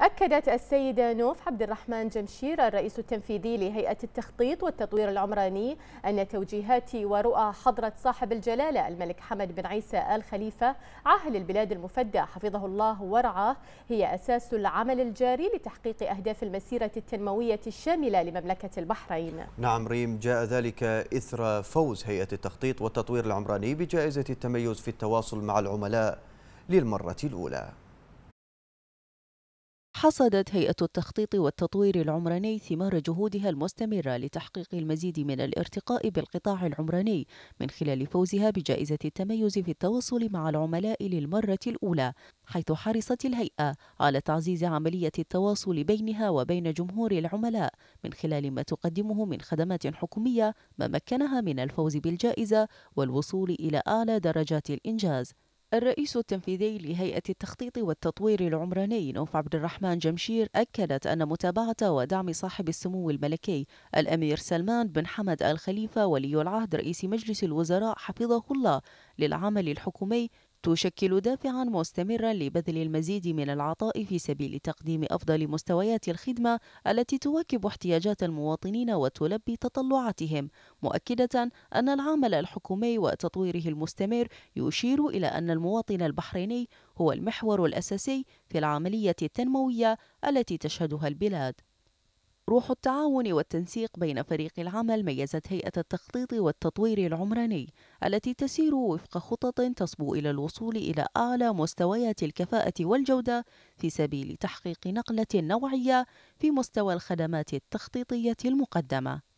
أكدت السيدة نوف عبد الرحمن جمشير الرئيس التنفيذي لهيئة التخطيط والتطوير العمراني أن توجيهات ورؤى حضرة صاحب الجلالة الملك حمد بن عيسى آل خليفة عاهل البلاد المفدى حفظه الله ورعاه هي أساس العمل الجاري لتحقيق أهداف المسيرة التنموية الشاملة لمملكة البحرين نعم ريم جاء ذلك إثر فوز هيئة التخطيط والتطوير العمراني بجائزة التميز في التواصل مع العملاء للمرة الأولى حصدت هيئة التخطيط والتطوير العمراني ثمار جهودها المستمرة لتحقيق المزيد من الارتقاء بالقطاع العمراني من خلال فوزها بجائزة التميز في التواصل مع العملاء للمرة الأولى حيث حرصت الهيئة على تعزيز عملية التواصل بينها وبين جمهور العملاء من خلال ما تقدمه من خدمات حكومية ما مكنها من الفوز بالجائزة والوصول إلى أعلى درجات الإنجاز الرئيس التنفيذي لهيئة التخطيط والتطوير العمراني نوف عبد الرحمن جمشير أكدت أن متابعة ودعم صاحب السمو الملكي الأمير سلمان بن حمد الخليفة ولي العهد رئيس مجلس الوزراء حفظه الله للعمل الحكومي تشكل دافعا مستمرا لبذل المزيد من العطاء في سبيل تقديم افضل مستويات الخدمه التي تواكب احتياجات المواطنين وتلبي تطلعاتهم مؤكده ان العمل الحكومي وتطويره المستمر يشير الى ان المواطن البحريني هو المحور الاساسي في العمليه التنمويه التي تشهدها البلاد روح التعاون والتنسيق بين فريق العمل ميزت هيئة التخطيط والتطوير العمراني التي تسير وفق خطط تصبو إلى الوصول إلى أعلى مستويات الكفاءة والجودة في سبيل تحقيق نقلة نوعية في مستوى الخدمات التخطيطية المقدمة